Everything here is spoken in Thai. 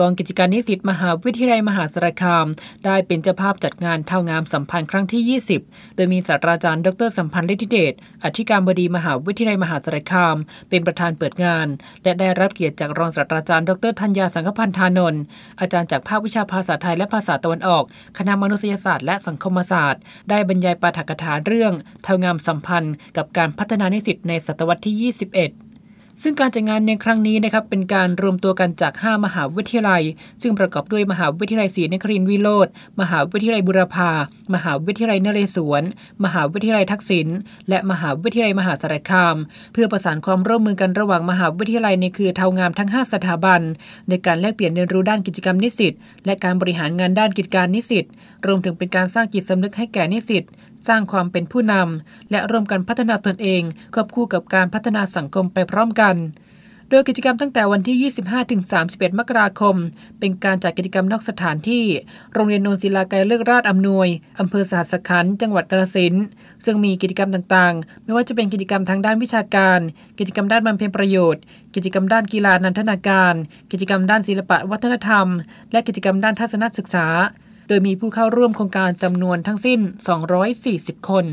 กองกิจการนิสิตมหาวิทยาลัยมหาสารคาม ได้เป็นเจ้าภาพจัดงานเท่างามสัมพันธ์ครั้งที่ 20 โดยมีศาสตราจารย์ดรสัมพันธ์ฤทธิเดชอธิการบดีมหาวิทยาลัยมหาสารคาม เป็นประธานเปิดงานและได้รับเกียรติจากรองศาสตราจารย์ดรธัญญาสังคพันธานนท์อาจารย์จากภาควิชาภาษาไทยและภาษาตะวันออก คณะมนุษยศาสตร์และสังคมศาสตร์ ได้บรรยายปาฐกถาเรื่องเท่างามสัมพันธ์กับการพัฒนานิสิตในศตวรรษที่ 21ซึ่งการจัดงานในครั้งนี้นะครับเป็นการรวมตัวกันจาก 5 มหาวิทยาลัย ซึ่งประกอบด้วยมหาวิทยาลัยศรีนครินทร์วิโรธมหาวิทยาลัยบุรพามหาวิทยาลัยนเรศวร มหาวิทยาลัยทักษิณและ มหาวิทยาลัยมหาสารคาม เพื่อประสานความร่วมมือกันระหว่างมหาวิทยาลัยในเครือเทางามทั้ง 5 สถาบัน ในการแลกเปลี่ยนเรียนรู้ด้านกิจกรรมนิสิตและการบริหารงานด้านกิจการนิสิตรวมถึงเป็นการสร้างจิตสำนึกให้แก่นิสิตสร้างความเป็นผู้นำและร่วมกันพัฒนาตนเองควบคู่กับการพัฒนาสังคม ไปพร้อมกันโดยกิจกรรมตั้งแต่วันที่ 25-31 มกราคม เป็นการจัดกิจกรรมนอกสถานที่ โรงเรียนนนศิลาไกรเลือกราชอำนวย อำเภอสหัสขันจังหวัดกาฬสินซึ่งมีกิจกรรมต่างๆ ไม่ว่าจะเป็นกิจกรรมทางด้านวิชาการ กิจกรรมด้านบำเพ็ญประโยชน์ กิจกรรมด้านกีฬานันทนาการ กิจกรรมด้านศิลปะวัฒนธรรม และกิจกรรมด้านทัศนศึกษา โดยมีผู้เข้าร่วมโครงการจำนวนทั้งสิ้น 240 คน